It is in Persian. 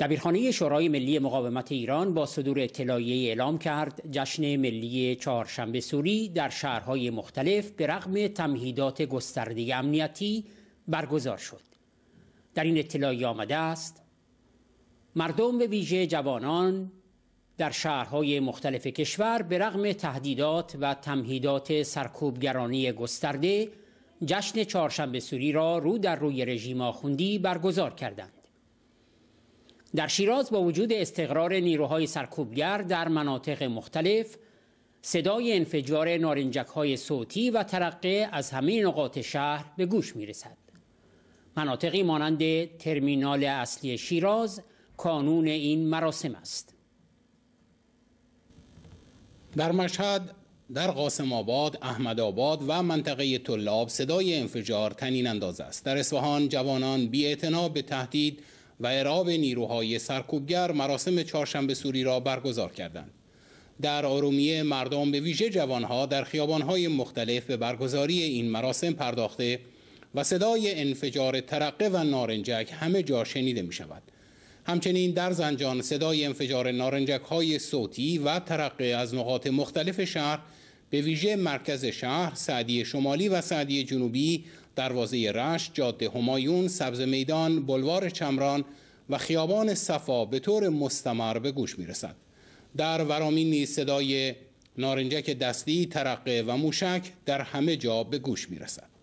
دبیرخانه شورای ملی مقاومت ایران با صدور اطلاعیه اعلام کرد جشن ملی چهارشنبه سوری در شهرهای مختلف به رغم تمهیدات گسترده امنیتی برگزار شد. در این اطلاعیه آمده است مردم به ویژه جوانان در شهرهای مختلف کشور به رغم تهدیدات و تمهیدات سرکوبگرانی گسترده جشن چهارشنبه سوری را رو در روی رژیم آخوندی برگزار کردند. در شیراز با وجود استقرار نیروهای سرکوبگر در مناطق مختلف صدای انفجار نارنجک های صوتی و ترقه از همه نقاط شهر به گوش می رسد. مناطقی مانند ترمینال اصلی شیراز کانون این مراسم است. در مشهد در قاسم آباد، احمد آباد و منطقه طلاب صدای انفجار تنین انداز است. در اصفهان جوانان بی به تهدید و اعراب نیروهای سرکوبگر مراسم چهارشنبه سوری را برگزار کردند. در آرومیه مردم به ویژه جوانها در خیابانهای مختلف به برگزاری این مراسم پرداخته و صدای انفجار ترقه و نارنجک همه جا شنیده می شود. همچنین در زنجان صدای انفجار نارنجک های صوتی و ترقه از نقاط مختلف شهر به ویژه مرکز شهر، سعدی شمالی و سعدی جنوبی دروازه رشت، جاده همایون، سبز میدان، بلوار چمران و خیابان صفا به طور مستمر به گوش می در ورامین نیز صدای نارنجک دستی، ترقه و موشک در همه جا به گوش می رسد.